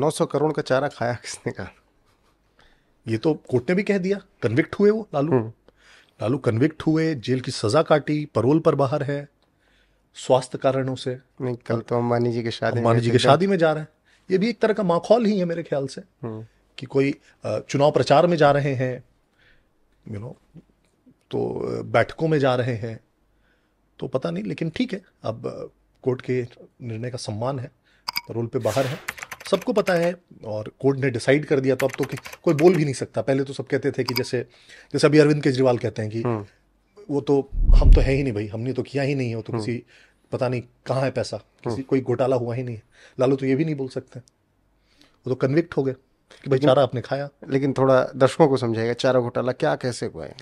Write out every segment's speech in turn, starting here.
नौ सौ करोड़ का चारा खाया किसने कहा ये तो कोर्ट ने भी कह दिया कन्विक्ट हुए वो लालू हम्म। लालू कन्विक्ट हुए जेल की सजा काटी परोल पर बाहर है स्वास्थ्य कारणों से नहीं कल तो अंबानी जी की शादी अंबानी जी की शादी में जा रहे हैं ये भी एक तरह का माखौल ही है मेरे ख्याल से हम्म। कि कोई चुनाव प्रचार में जा रहे हैं यू नो तो बैठकों में जा रहे हैं तो पता नहीं लेकिन ठीक है अब कोर्ट के निर्णय का सम्मान है परोल पे बाहर है सबको पता है और कोर्ट ने डिसाइड कर दिया तो अब तो कोई बोल भी नहीं सकता पहले तो सब कहते थे कि जैसे जैसे अभी अरविंद केजरीवाल कहते हैं कि हम्म। वो तो हम तो है ही नहीं भाई हमने तो किया ही नहीं है तो हम्म। किसी पता नहीं कहाँ है पैसा हम्म। किसी कोई घोटाला हुआ ही नहीं है लालू तो ये भी नहीं बोल सकते वो तो कन्विक्ट हो गए कि भाई चारा आपने खाया लेकिन थोड़ा दर्शकों को समझाएगा चारा घोटाला क्या कैसे हुआ है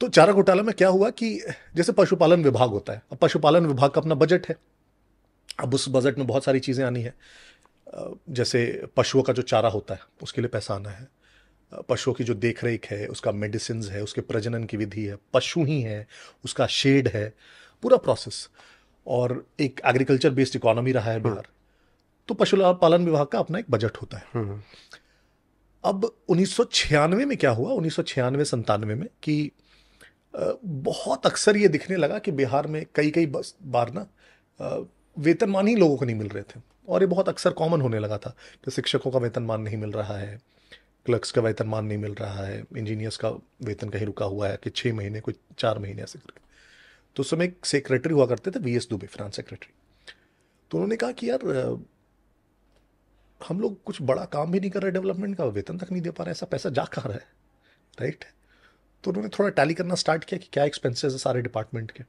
तो चारा घोटाला में क्या हुआ कि जैसे पशुपालन विभाग होता है अब पशुपालन विभाग का अपना बजट है अब उस बजट में बहुत सारी चीज़ें आनी है जैसे पशुओं का जो चारा होता है उसके लिए पैसा आना है पशुओं की जो देख रेख है उसका मेडिसिन है उसके प्रजनन की विधि है पशु ही है उसका शेड है पूरा प्रोसेस और एक एग्रीकल्चर बेस्ड इकोनॉमी रहा है बिहार हम्म। तो पशु पालन विभाग का अपना एक बजट होता है हम्म, हम्म। अब उन्नीस में क्या हुआ उन्नीस सौ छियानवे में कि बहुत अक्सर ये दिखने लगा कि बिहार में कई कई बार ना वेतनमान ही लोगों को नहीं मिल रहे थे और ये बहुत अक्सर कॉमन होने लगा था कि शिक्षकों का वेतनमान नहीं मिल रहा है क्लर्क्स का वेतनमान नहीं मिल रहा है इंजीनियर्स का वेतन कहीं रुका हुआ है कि छः महीने कोई चार महीने ऐसे करके तो उस समय एक सेक्रेटरी हुआ करते थे वी एस दुबे फ्रांस सेक्रेटरी तो उन्होंने कहा कि यार हम लोग कुछ बड़ा काम भी नहीं कर रहे डेवलपमेंट का वेतन तक नहीं दे पा रहे ऐसा पैसा जा कहाँ रहा है राइट तो उन्होंने थोड़ा टैली करना स्टार्ट किया कि क्या एक्सपेंसेस है सारे डिपार्टमेंट के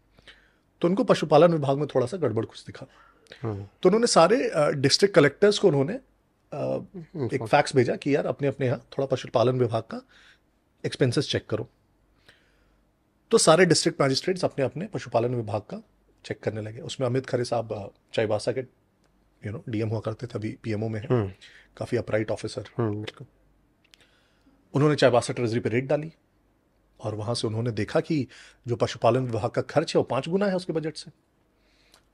तो उनको पशुपालन विभाग में थोड़ा सा गड़बड़ कुछ दिखा हाँ। तो उन्होंने सारे डिस्ट्रिक्ट कलेक्टर्स को उन्होंने हम्म, एक फैक्स हाँ। भेजा कि यार अपने अपने यहाँ थोड़ा पशुपालन विभाग का एक्सपेंसेस चेक करो तो सारे डिस्ट्रिक्ट मैजिस्ट्रेट्स अपने अपने पशुपालन विभाग का चेक करने लगे उसमें अमित खरे साहब चाईबासा के यू नो डीएम हुआ करते थे अभी पीएमओ में है काफ़ी अपराइट ऑफिसर उन्होंने चाईबासा ट्रेजरी पे रेट डाली और वहाँ से उन्होंने देखा कि जो पशुपालन विभाग का खर्च है वो पाँच गुना है उसके बजट से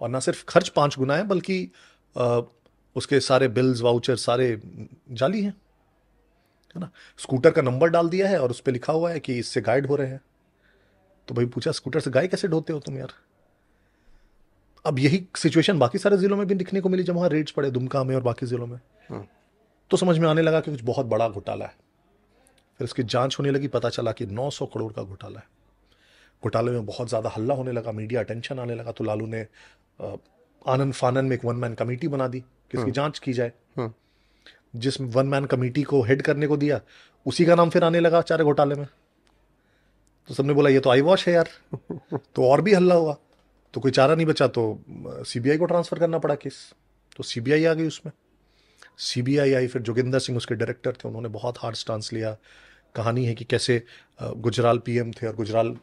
और ना सिर्फ खर्च पाँच गुना है बल्कि उसके सारे बिल्स वाउचर सारे जाली हैं है ना स्कूटर का नंबर डाल दिया है और उस पर लिखा हुआ है कि इससे गाइड हो रहे हैं तो भाई पूछा स्कूटर से गाय कैसे ढोते हो तुम यार अब यही सिचुएशन बाकी सारे जिलों में भी दिखने को मिली जब वहाँ रेट्स पड़े दुमका में और बाकी जिलों में हाँ। तो समझ में आने लगा कि कुछ बहुत बड़ा घोटाला है फिर उसकी जांच होने लगी पता चला कि 900 करोड़ का घोटाला है घोटाले में बहुत ज़्यादा हल्ला होने लगा मीडिया अटेंशन आने लगा तो लालू ने आनंद फानंद में एक वन मैन कमेटी बना दी कि इसकी हम्म। जांच की जाए हम्म। जिस वन मैन कमेटी को हेड करने को दिया उसी का नाम फिर आने लगा चारे घोटाले में तो सबने बोला ये तो आई वॉश है यार तो और भी हल्ला हुआ तो कोई चारा नहीं बचा तो सीबीआई को ट्रांसफ़र करना पड़ा केस तो सीबीआई आ गई उसमें सीबीआई आई फिर जोगिंदर सिंह उसके डायरेक्टर थे उन्होंने बहुत हार्ड स्टांस लिया कहानी है कि कैसे गुजराल पीएम थे और गुजराल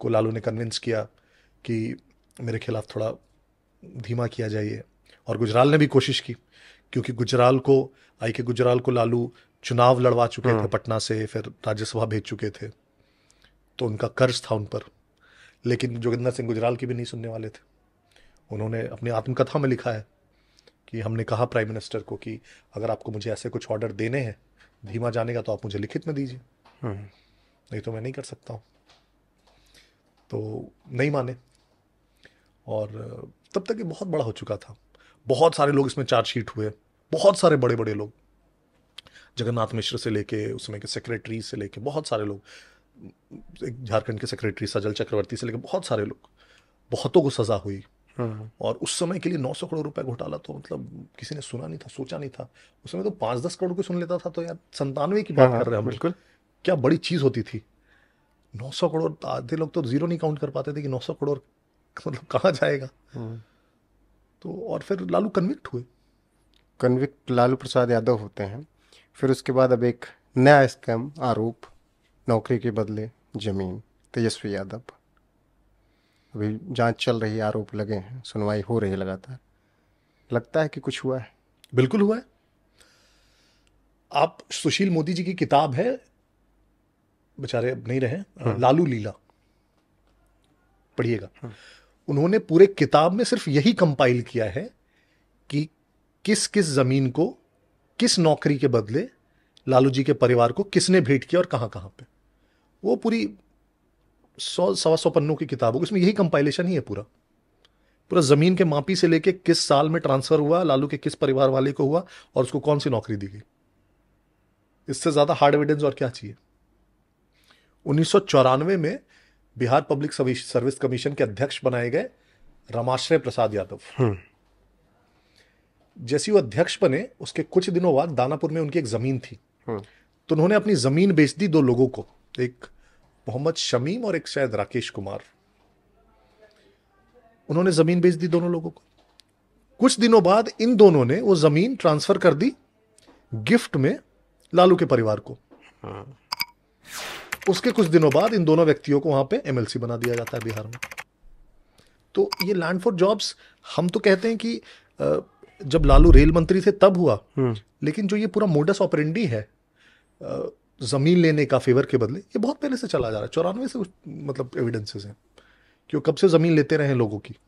को लालू ने कन्विंस किया कि मेरे खिलाफ थोड़ा धीमा किया जाइए और गुजराल ने भी कोशिश की क्योंकि गुजराल को आई के गुजराल को लालू चुनाव लड़वा चुके हम्म। थे पटना से फिर राज्यसभा भेज चुके थे तो उनका कर्ज था उन पर लेकिन जोगिंदर सिंह गुजराल की भी नहीं सुनने वाले थे उन्होंने अपनी आत्मकथा में लिखा है कि हमने कहा प्राइम मिनिस्टर को कि अगर आपको मुझे ऐसे कुछ ऑर्डर देने हैं धीमा जाने का तो आप मुझे लिखित में दीजिए हम्म। नहीं तो मैं नहीं कर सकता हूँ तो नहीं माने और तब तक ये बहुत बड़ा हो चुका था बहुत सारे लोग इसमें चार्जशीट हुए बहुत सारे बड़े बड़े लोग जगन्नाथ मिश्र से लेके उसमें के सेक्रेटरी से लेके बहुत सारे लोग एक झारखंड के सेक्रेटरी सजल चक्रवर्ती से लेके बहुत सारे लोग बहुतों को सज़ा हुई हम्म। और उस समय के लिए 900 करोड़ रुपए घोटाला तो मतलब किसी ने सुना नहीं था सोचा नहीं था उस समय तो पांच दस करोड़ को सुन लेता था तो यार संतानवे की बात हाँ, हाँ, कर रहे हैं बिल्कुल क्या बड़ी चीज़ होती थी 900 करोड़ तो आधे लोग तो ज़ीरो नहीं काउंट कर पाते थे कि 900 करोड़ मतलब कहाँ जाएगा हम्म। तो और फिर लालू कन्विक्ट हुए कन्विक्ट लालू प्रसाद यादव होते हैं फिर उसके बाद अब एक नया स्कैम आरोप नौकरी के बदले जमीन तेजस्वी यादव अभी जांच चल रही आरोप लगे हैं सुनवाई हो रही लगातार लगता है कि कुछ हुआ है बिल्कुल हुआ है आप सुशील मोदी जी की किताब है बेचारे अब नहीं रहे हाँ। लालू लीला पढ़िएगा हाँ। उन्होंने पूरे किताब में सिर्फ यही कंपाइल किया है कि किस किस ज़मीन को किस नौकरी के बदले लालू जी के परिवार को किसने भेंट किया और कहाँ कहाँ पे वो पूरी सौ सवा सौ पन्नों की किताब होगी उसमें यही कंपाइलेशन ही है पूरा पूरा ज़मीन के मापी से लेके किस साल में ट्रांसफ़र हुआ लालू के किस परिवार वाले को हुआ और उसको कौन सी नौकरी दी गई इससे ज़्यादा हार्ड एविडेंस और क्या चाहिए उन्नीस में बिहार पब्लिक सर्विस कमीशन के अध्यक्ष बनाए गए रामाश्रय प्रसाद यादव हम्म। जैसे वो अध्यक्ष बने उसके कुछ दिनों बाद दानापुर में उनकी एक जमीन थी हम्म। तो उन्होंने अपनी जमीन बेच दी दो लोगों को एक मोहम्मद शमीम और एक शायद राकेश कुमार उन्होंने जमीन बेच दी दोनों लोगों को कुछ दिनों बाद इन दोनों ने वो जमीन ट्रांसफर कर दी गिफ्ट में लालू के परिवार को हाँ। उसके कुछ दिनों बाद इन दोनों व्यक्तियों को वहाँ पे एमएलसी बना दिया जाता है बिहार में तो ये लैंड फॉर जॉब्स हम तो कहते हैं कि जब लालू रेल मंत्री थे तब हुआ हम्म। लेकिन जो ये पूरा मोडस ऑपरेंडी है ज़मीन लेने का फेवर के बदले ये बहुत पहले से चला जा रहा है चौरानवे से मतलब एविडेंसेस हैं कि वो कब से ज़मीन लेते रहे लोगों की